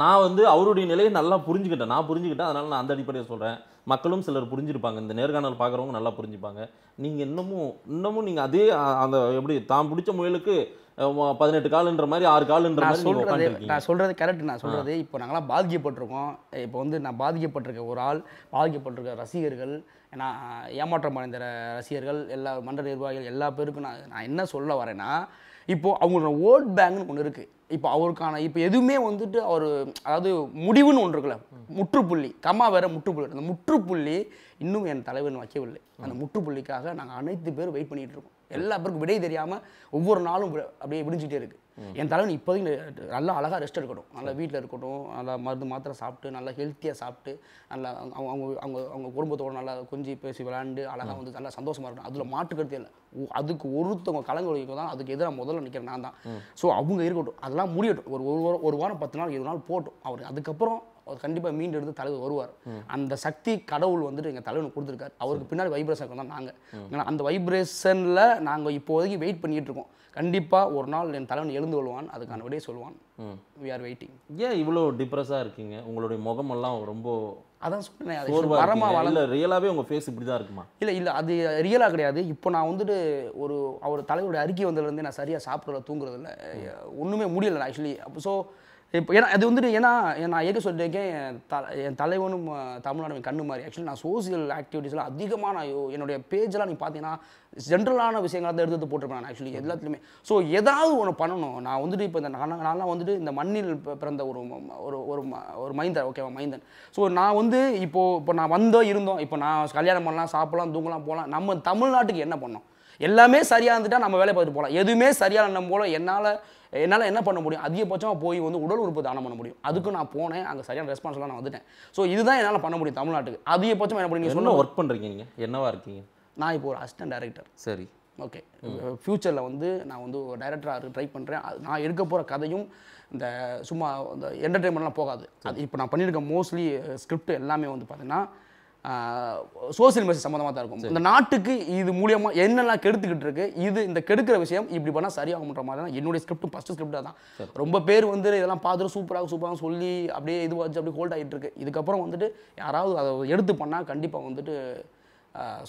நான் வந்து அவருடைய நிலையை நல்லா புரிஞ்சுக்கிட்டேன் நான் புரிஞ்சுக்கிட்டேன் அதனால் நான் அந்த அடிப்படையில் சொல்கிறேன் மக்களும் சிலர் புரிஞ்சிருப்பாங்க இந்த நேர்காணல் பார்க்குறவங்க நல்லா புரிஞ்சுப்பாங்க நீங்கள் இன்னமும் இன்னமும் நீங்கள் அதே அந்த எப்படி தான் பிடிச்ச முயலுக்கு பதினெட்டு காலுன்ற மாதிரி ஆறு காலுன்ற மாதிரி சொல்கிறது நான் சொல்கிறது கரெக்ட் நான் சொல்கிறது இப்போ நாங்களாம் பாதிக்கப்பட்டிருக்கோம் இப்போ வந்து நான் பாதிக்கப்பட்டிருக்க ஒரு ஆள் பாதிக்கப்பட்டிருக்க ரசிகர்கள் நான் ஏமாற்றம் அடைந்த ரசிகர்கள் எல்லா மன்ற நிர்வாகிகள் எல்லா பேருக்கும் நான் நான் என்ன சொல்ல வரேன்னா இப்போது அவங்களோட வேர்ல்ட் பேங்க்னு ஒன்று இருக்குது இப்போ அவருக்கான இப்போ எதுவுமே வந்துட்டு அவர் அதாவது முடிவுன்னு ஒன்று இருக்குல்ல முற்றுப்புள்ளி கம்மா வேற முற்றுப்புள்ளி அந்த முற்றுப்புள்ளி இன்னும் என் தலைவர்னு வைக்கவில்லை அந்த முற்றுப்புள்ளிக்காக நாங்கள் அனைத்து பேரும் வெயிட் பண்ணிகிட்டு இருக்கோம் எல்லா பேருக்கும் விடை தெரியாமல் ஒவ்வொரு நாளும் அப்படியே விடிஞ்சிட்டே இருக்குது என் தலைவன் இப்போதைக்கு நல்லா அழகாக ரெஸ்ட் எடுக்கட்டும் நல்லா வீட்டில் இருக்கட்டும் நல்லா மருந்து மாத்திரை சாப்பிட்டு நல்லா ஹெல்த்தியாக சாப்பிட்டு நல்லா அவங்க அவங்க அவங்க அவங்க குடும்பத்தோட நல்லா கொஞ்சி பேசி விளாண்டு அழகாக வந்து நல்லா சந்தோஷமாக இருக்கணும் அதில் மாட்டுக்கிறது இல்லை அதுக்கு ஒருத்தவங்க கலங்க தான் அதுக்கு எதிராக முதல்ல நினைக்கிறேன் நான் தான் ஸோ அவங்க இருக்கட்டும் அதெல்லாம் முடியட்டும் ஒரு ஒரு வாரம் பத்து நாள் இருபது நாள் போட்டோம் அவர் அதுக்கப்புறம் அவர் கண்டிப்பாக மீண்டு எடுத்து தலைவர் வருவார் அந்த சக்தி கடவுள் வந்துட்டு எங்கள் தலைவனுக்கு கொடுத்துருக்காரு அவருக்கு பின்னாடி வைப்ரேஷன் தான் நாங்கள் ஏன்னா அந்த வைப்ரேஷனில் நாங்கள் இப்போதைக்கு வெயிட் பண்ணிட்டு இருக்கோம் கண்டிப்பாக ஒரு நாள் என் தலைவன் எழுந்து கொள்வான் அதுக்கான விடையை சொல்லுவான் வி ஆர் வெயிட்டிங் ஏன் இவ்வளோ டிப்ரெஸ்ஸாக இருக்கீங்க உங்களுடைய முகமெல்லாம் ரொம்ப அதான் சொன்னேன் மரமாக ரியலாகவே உங்கள் ஃபேஸ் இப்படி தான் இருக்குமா இல்லை இல்லை அது ரியலாக கிடையாது இப்போ நான் வந்துட்டு ஒரு அவர் தலைவருடைய அறிக்கை வந்ததுலேருந்தே நான் சரியாக சாப்பிட்றதில்ல தூங்குறதில்ல ஒன்றுமே முடியலை ஆக்சுவலி ஸோ இப்போ ஏன்னா அது வந்துட்டு ஏன்னா நான் ஏற்க சொல்லியிருக்கேன் த என் தலைவனும் தமிழ்நாடு கண்ணு மாதிரி ஆக்சுவலி நான் சோசியல் ஆக்டிவிட்டீஸ்லாம் அதிகமாக நான் என்னுடைய பேஜெலாம் நீங்கள் பார்த்தீங்கன்னா ஜென்ரலான விஷயங்களாக தான் எடுத்து போட்டிருப்பேன் நான் ஆக்சுவலி எல்லாத்துலேயுமே ஸோ ஏதாவது ஒன்று பண்ணணும் நான் வந்துட்டு இப்போ இந்த நான் நான்லாம் வந்துட்டு இந்த மண்ணில் பிறந்த ஒரு ஒரு ஒரு ஒரு மைந்தர் ஓகேவா மைந்தன் ஸோ நான் வந்து இப்போது இப்போ நான் வந்தோம் இருந்தோம் இப்போ நான் கல்யாணம் பண்ணலாம் சாப்பிட்லாம் தூங்கலாம் போகலாம் நம்ம தமிழ்நாட்டுக்கு என்ன பண்ணோம் எல்லாமே சரியாக இருந்துட்டால் நம்ம வேலை பார்த்துட்டு போகலாம் எதுவுமே சரியாக நம்ம போல என்னால் என்னால் என்ன பண்ண முடியும் அதிகபட்சமாக போய் வந்து உடல் உறுப்பு தானம் பண்ண முடியும் அதுக்கு நான் போனேன் அங்கே சரியான ரெஸ்பான்ஸ்லாம் நான் வந்துட்டேன் ஸோ இதுதான் என்னால் பண்ண முடியும் தமிழ்நாட்டுக்கு அதிகபட்சம் என்ன பண்ணி சொன்ன ஒர்க் பண்ணுறீங்க நீங்கள் என்னவா இருக்கீங்க நான் இப்போ ஒரு அசிஸ்டன்ட் டைரக்டர் சரி ஓகே ஃப்யூச்சரில் வந்து நான் வந்து ஒரு டைரக்டராக ட்ரை பண்ணுறேன் அது நான் எடுக்க போகிற கதையும் இந்த சும்மா இந்த என்டர்டெயின்மெண்ட்லாம் போகாது அது இப்போ நான் பண்ணியிருக்க மோஸ்ட்லி ஸ்கிரிப்ட் எல்லாமே வந்து பார்த்தீங்கன்னா சோசியல் மெசேஜ் சம்மந்தமாக தான் இருக்கும் இந்த நாட்டுக்கு இது மூலியமாக என்னெல்லாம் கெடுத்துக்கிட்டு இருக்கு இது இந்த கெடுக்கிற விஷயம் இப்படி பண்ணால் சரியாகும்ன்ற மாதிரி தான் என்னுடைய ஸ்கிரிப்டும் ஃபஸ்ட்டு ஸ்கிரிப்டாக தான் ரொம்ப பேர் வந்து இதெல்லாம் பார்த்துட்டு சூப்பராக சூப்பராக சொல்லி அப்படியே இது வச்சு அப்படியே ஹோல்ட் ஆகிட்டு இருக்கு இதுக்கப்புறம் வந்துட்டு யாராவது அதை எடுத்து பண்ணால் கண்டிப்பாக வந்துட்டு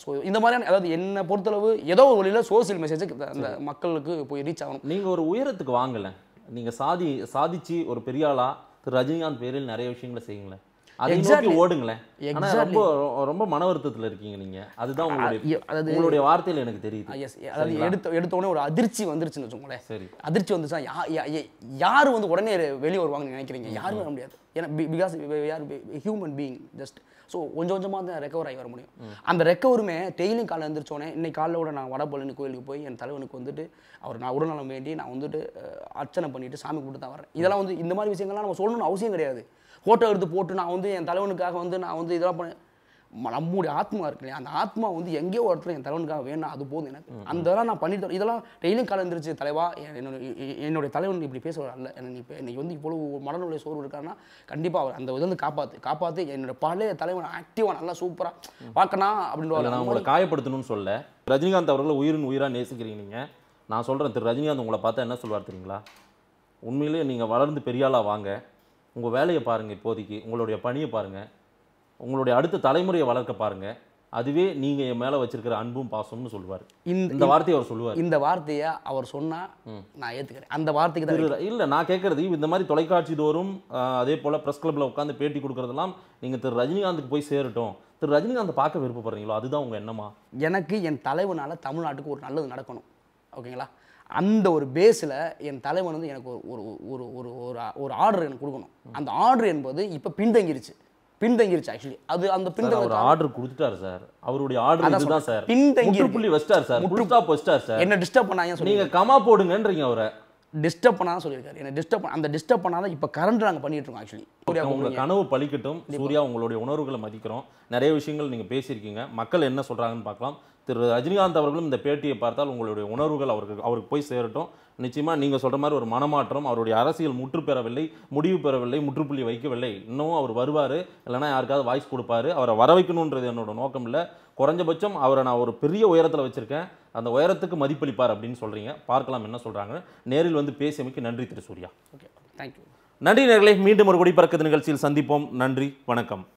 ஸோ இந்த மாதிரியான அதாவது என்னை பொறுத்தளவு ஏதோ ஒரு வழியில் சோசியல் மெசேஜ் அந்த மக்களுக்கு போய் ரீச் ஆகணும் நீங்கள் ஒரு உயரத்துக்கு வாங்கலை நீங்கள் சாதி சாதிச்சு ஒரு பெரியாளா திரு ரஜினிகாந்த் பேரில் நிறைய விஷயங்களை செய்யுங்களேன் அதை நோக்கி ஓடுங்களேன் ஆனால் ரொம்ப ரொம்ப மன வருத்தத்தில் இருக்கீங்க நீங்கள் அதுதான் உங்களுடைய அதாவது உங்களுடைய வார்த்தையில் எனக்கு தெரியுது எஸ் அதாவது எடுத்த எடுத்தோடனே ஒரு அதிர்ச்சி வந்துருச்சுன்னு வச்சுக்கோங்களேன் சரி அதிர்ச்சி வந்துச்சா யார் வந்து உடனே வெளியே வருவாங்கன்னு நினைக்கிறீங்க யாரும் வர முடியாது ஏன்னா பிகாஸ் யார் ஹியூமன் பீயிங் ஜஸ்ட் ஸோ கொஞ்சம் கொஞ்சமாக தான் ரெக்கவர் ஆகி வர முடியும் அந்த ரெக்கவருமே டெய்லியும் காலை எழுந்திரிச்சோடனே இன்னைக்கு கூட நான் வடபழனி கோயிலுக்கு போய் என் தலைவனுக்கு வந்துட்டு அவர் நான் உடல்நலம் வேண்டி நான் வந்துட்டு அர்ச்சனை பண்ணிட்டு சாமி கும்பிட்டு தான் வரேன் இதெல்லாம் வந்து இந்த மாதிரி விஷயங்கள்லாம் நம்ம சொல்லணும்னு அவசியம் கிடையாது ஃபோட்டோ எடுத்து போட்டு நான் வந்து என் தலைவனுக்காக வந்து நான் வந்து இதெல்லாம் பண்ணேன் நம்முடைய ஆத்மா இருக்கு இல்லையா அந்த ஆத்மா வந்து எங்கேயோ ஒருத்தர் என் தலைவனுக்காக வேணும் அது போதும் எனக்கு அந்த இதெல்லாம் நான் பண்ணிட்டு இதெல்லாம் டெய்லியும் கலந்துருச்சு தலைவா என்னோட என்னுடைய தலைவன் இப்படி பேசுவார் அல்ல எனக்கு இப்போ இன்னைக்கு வந்து இவ்வளவு மனநிலை சோர்வு இருக்காருன்னா கண்டிப்பாக அவர் அந்த வந்து காப்பாற்று காப்பாற்று என்னோட பழைய தலைவன் ஆக்டிவாக நல்லா சூப்பராக பார்க்கணா அப்படின்னு நான் உங்களை காயப்படுத்தணும்னு சொல்ல ரஜினிகாந்த் அவர்களை உயிரின் உயிராக நேசிக்கிறீங்க நீங்கள் நான் சொல்கிறேன் திரு ரஜினிகாந்த் உங்களை பார்த்தா என்ன சொல்வார் தெரியுங்களா உண்மையிலேயே நீங்கள் வளர்ந்து பெரியாளாக வாங்க உங்கள் வேலையை பாருங்கள் இப்போதைக்கு உங்களுடைய பணியை பாருங்கள் உங்களுடைய அடுத்த தலைமுறையை வளர்க்க பாருங்கள் அதுவே நீங்கள் என் மேலே வச்சிருக்கிற அன்பும் பாசம்னு சொல்லுவார் இந்த இந்த வார்த்தையை அவர் சொல்லுவார் இந்த வார்த்தையை அவர் சொன்னால் நான் ஏற்றுக்கிறேன் அந்த வார்த்தைக்கு தான் இல்லை நான் கேட்குறது இந்த மாதிரி தொலைக்காட்சி தோறும் அதே போல் ப்ரெஸ் கிளப்பில் உட்காந்து பேட்டி கொடுக்குறதெல்லாம் நீங்கள் திரு ரஜினிகாந்துக்கு போய் சேரட்டும் திரு ரஜினிகாந்த் பார்க்க விருப்பப்படுறீங்களோ அதுதான் உங்கள் எண்ணமா எனக்கு என் தலைவனால் தமிழ்நாட்டுக்கு ஒரு நல்லது நடக்கணும் ஓகேங்களா அந்த ஒரு பேஸில் என் தலைவன் வந்து எனக்கு ஒரு ஒரு ஒரு ஒரு ஒரு ஆர்டர் எனக்கு கொடுக்கணும் அந்த ஆர்டர் என்பது இப்போ பின்தங்கிருச்சு பின்தங்கிருச்சு ஆக்சுவலி அது அந்த பின்தங்க ஆர்டர் கொடுத்துட்டாரு சார் அவருடைய ஆர்டர் தான் சார் பின்தங்கி புள்ளி வச்சிட்டார் சார் ஸ்டாப் போச்சிட்டார் சார் என்ன டிஸ்டர்ப் பண்ணாங்க நீங்க கமா போடுங்கன்றீங்க அவரை டிஸ்டர்ப் பண்ணாத சொல்லியிருக்காரு என்ன டிஸ்டர்ப் அந்த டிஸ்டர்ப் பண்ணாத இப்போ கரண்ட் நாங்கள் பண்ணிட்டு இருக்கோம் ஆக்சுவலி சூர்யா உங்களை கனவு பழிக்கட்டும் சூர்யா உங்களுடைய உணர்வுகளை மதிக்கிறோம் நிறைய விஷயங்கள் நீங்கள் பேசியிருக்கீங்க மக்கள் என்ன சொல்கிறாங்கன்னு பார்க்கலாம் திரு ரஜினிகாந்த் அவர்களும் இந்த பேட்டியை பார்த்தால் உங்களுடைய உணர்வுகள் அவருக்கு அவருக்கு போய் சேரட்டும் நிச்சயமாக நீங்கள் சொல்கிற மாதிரி ஒரு மனமாற்றம் அவருடைய அரசியல் முற்று பெறவில்லை முடிவு பெறவில்லை முற்றுப்புள்ளி வைக்கவில்லை இன்னமும் அவர் வருவார் இல்லைனா யாருக்காவது வாய்ஸ் கொடுப்பார் அவரை வர வைக்கணுன்றது என்னோட நோக்கம் இல்லை குறைஞ்சபட்சம் அவரை நான் ஒரு பெரிய உயரத்தில் வச்சுருக்கேன் அந்த உயரத்துக்கு மதிப்பளிப்பார் அப்படின்னு சொல்கிறீங்க பார்க்கலாம் என்ன சொல்கிறாங்க நேரில் வந்து பேசியமைக்கு நன்றி திரு சூர்யா ஓகே தேங்க்யூ நன்றி நேர்களை மீண்டும் ஒரு குடிபறக்கத்து நிகழ்ச்சியில் சந்திப்போம் நன்றி வணக்கம்